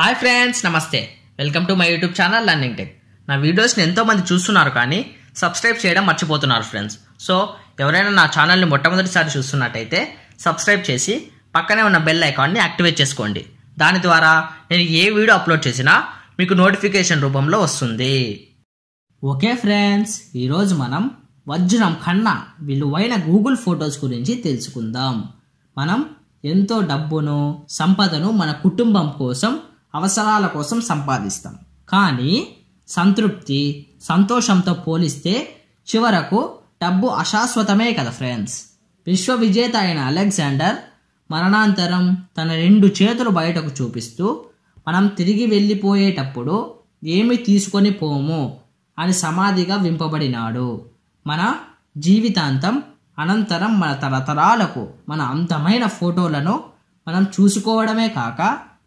hi friends నమస్తే welcome to my YouTube channel learning tech నా వీడియోస్ని ఎంతోమంది చూస్తున్నారు కానీ సబ్స్క్రైబ్ చేయడం మర్చిపోతున్నారు ఫ్రెండ్స్ సో ఎవరైనా నా ఛానల్ని మొట్టమొదటిసారి చూస్తున్నట్టయితే సబ్స్క్రైబ్ చేసి పక్కనే ఉన్న బెల్ ఐకాన్ని యాక్టివేట్ చేసుకోండి దాని ద్వారా నేను ఏ వీడియో అప్లోడ్ చేసినా మీకు నోటిఫికేషన్ రూపంలో వస్తుంది ఓకే ఫ్రెండ్స్ ఈరోజు మనం వజ్రం కన్నా విలువైన గూగుల్ ఫొటోస్ గురించి తెలుసుకుందాం మనం ఎంతో డబ్బును సంపదను మన కుటుంబం కోసం అవసరాల కోసం సంపాదిస్తాం కానీ సంతృప్తి సంతోషంతో పోలిస్తే చివరకు డబ్బు అశాశ్వతమే కదా ఫ్రెండ్స్ విశ్వవిజేత అయిన అలెగ్జాండర్ మరణాంతరం తన రెండు చేతులు బయటకు చూపిస్తూ మనం తిరిగి వెళ్ళిపోయేటప్పుడు ఏమి తీసుకొని పోము అని సమాధిగా వింపబడినాడు మన జీవితాంతం అనంతరం మన తరతరాలకు మన అంతమైన ఫోటోలను మనం చూసుకోవడమే కాక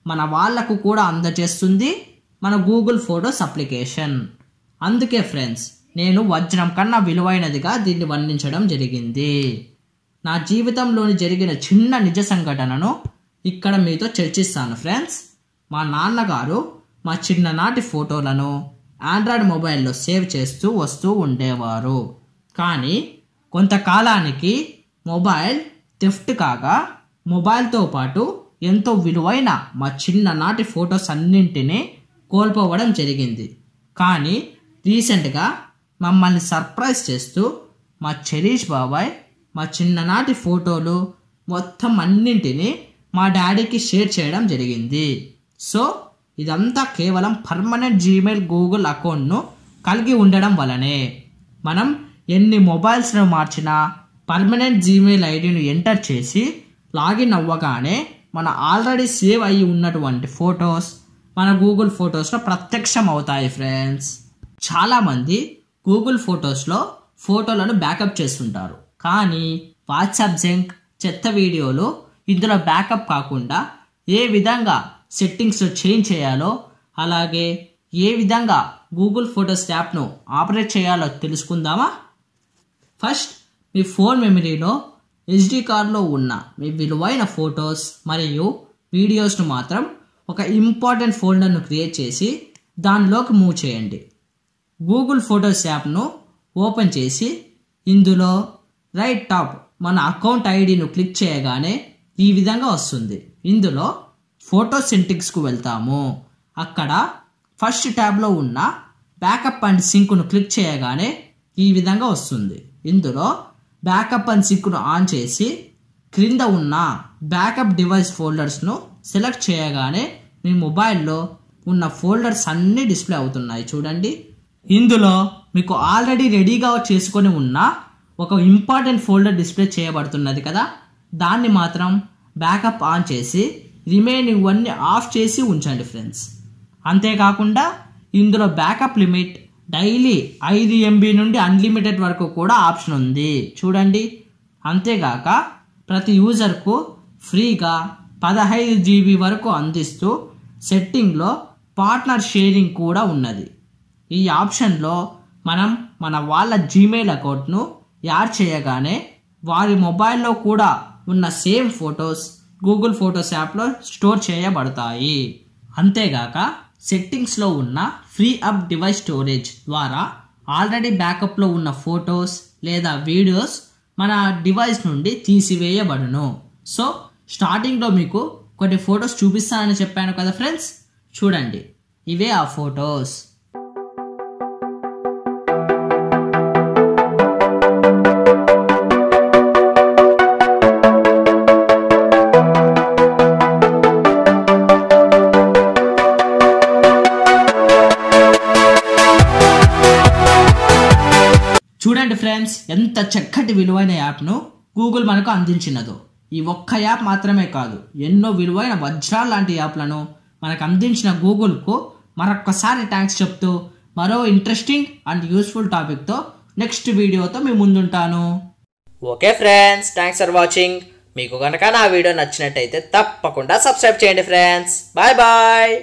మన వాళ్లకు కూడా అందజేస్తుంది మన గూగుల్ ఫోటోస్ అప్లికేషన్ అందుకే ఫ్రెండ్స్ నేను వజ్రం కన్నా విలువైనదిగా దీన్ని వర్ణించడం జరిగింది నా జీవితంలోని జరిగిన చిన్న నిజ సంఘటనను ఇక్కడ మీతో చర్చిస్తాను ఫ్రెండ్స్ మా నాన్నగారు మా చిన్ననాటి ఫోటోలను ఆండ్రాయిడ్ మొబైల్లో సేవ్ చేస్తూ వస్తూ ఉండేవారు కానీ కొంతకాలానికి మొబైల్ థిఫ్ట్ కాగా మొబైల్తో పాటు ఎంతో విలువైన మా చిన్ననాటి ఫొటోస్ అన్నింటినీ కోల్పోవడం జరిగింది కానీ రీసెంట్గా మమ్మల్ని సర్ప్రైజ్ చేస్తూ మా చెరీష్ బాబాయ్ మా చిన్ననాటి ఫోటోలు మొత్తం అన్నింటినీ మా డాడీకి షేర్ చేయడం జరిగింది సో ఇదంతా కేవలం పర్మనెంట్ జీమెయిల్ గూగుల్ అకౌంట్ను కలిగి ఉండడం వలనే మనం ఎన్ని మొబైల్స్ను మార్చినా పర్మనెంట్ జీమెయిల్ ఐడిని ఎంటర్ చేసి లాగిన్ అవ్వగానే మన ఆల్రెడీ సేవ్ అయ్యి ఉన్నటువంటి ఫొటోస్ మన గూగుల్ ఫొటోస్లో ప్రత్యక్షం అవుతాయి ఫ్రెండ్స్ చాలామంది గూగుల్ ఫొటోస్లో ఫోటోలను బ్యాకప్ చేస్తుంటారు కానీ వాట్సాప్ జంక్ చెత్త వీడియోలు ఇందులో బ్యాకప్ కాకుండా ఏ విధంగా సెట్టింగ్స్ చేంజ్ చేయాలో అలాగే ఏ విధంగా గూగుల్ ఫొటోస్ యాప్ను ఆపరేట్ చేయాలో తెలుసుకుందామా ఫస్ట్ మీ ఫోన్ మెమరీలో ఎస్డి కార్డులో ఉన్న మీ విలువైన ఫొటోస్ మరియు వీడియోస్ను మాత్రం ఒక ఇంపార్టెంట్ ఫోల్డర్ను క్రియేట్ చేసి దానిలోకి మూవ్ చేయండి గూగుల్ ఫొటోస్ యాప్ను ఓపెన్ చేసి ఇందులో రైట్ టాప్ మన అకౌంట్ ఐడిను క్లిక్ చేయగానే ఈ విధంగా వస్తుంది ఇందులో ఫోటో సెంటిక్స్కు వెళ్తాము అక్కడ ఫస్ట్ ట్యాబ్లో ఉన్న బ్యాకప్ అండ్ సింక్ను క్లిక్ చేయగానే ఈ విధంగా వస్తుంది ఇందులో బ్యాకప్ అండ్ సిక్ను ఆన్ చేసి క్రింద ఉన్న బ్యాకప్ డివైస్ ఫోల్డర్స్ను సెలెక్ట్ చేయగానే మీ మొబైల్లో ఉన్న ఫోల్డర్స్ అన్నీ డిస్ప్లే అవుతున్నాయి చూడండి ఇందులో మీకు ఆల్రెడీ రెడీగా చేసుకొని ఉన్న ఒక ఇంపార్టెంట్ ఫోల్డర్ డిస్ప్లే చేయబడుతున్నది కదా దాన్ని మాత్రం బ్యాకప్ ఆన్ చేసి రిమైనింగ్ వన్ని ఆఫ్ చేసి ఉంచండి ఫ్రెండ్స్ అంతేకాకుండా ఇందులో బ్యాకప్ లిమిట్ డైలీ ఐదు ఎంబీ నుండి అన్లిమిటెడ్ వరకు కూడా ఆప్షన్ ఉంది చూడండి అంతేగాక ప్రతి యూజర్కు ఫ్రీగా పదహైదు జీబీ వరకు అందిస్తూ సెట్టింగ్లో పార్ట్నర్ షేరింగ్ కూడా ఉన్నది ఈ ఆప్షన్లో మనం మన వాళ్ళ జీమెయిల్ అకౌంట్ను యాడ్ చేయగానే వారి మొబైల్లో కూడా ఉన్న సేమ్ ఫొటోస్ గూగుల్ ఫొటోస్ యాప్లో స్టోర్ చేయబడతాయి అంతేగాక సెట్టింగ్స్లో ఉన్న ఫ్రీ అప్ డివైస్ స్టోరేజ్ ద్వారా ఆల్రెడీ బ్యాకప్లో ఉన్న ఫొటోస్ లేదా వీడియోస్ మన డివైస్ నుండి తీసివేయబడును సో స్టార్టింగ్లో మీకు కొన్ని ఫొటోస్ చూపిస్తానని చెప్పాను కదా ఫ్రెండ్స్ చూడండి ఇవే ఆ ఫొటోస్ చూడండి ఫ్రెండ్స్ ఎంత చక్కటి విలువైన యాప్ను గూగుల్ మనకు అందించినదో ఈ ఒక్క యాప్ మాత్రమే కాదు ఎన్నో విలువైన వజ్రాలు లాంటి యాప్లను మనకు అందించిన గూగుల్కు మరొక్కసారి థ్యాంక్స్ చెప్తూ మరో ఇంట్రెస్టింగ్ అండ్ యూస్ఫుల్ టాపిక్తో నెక్స్ట్ వీడియోతో మీ ముందుంటాను okay friends thanks for watching మీకు కనుక నా వీడియో నచ్చినట్టయితే తప్పకుండా సబ్స్క్రైబ్ చేయండి ఫ్రెండ్స్ బాయ్ బాయ్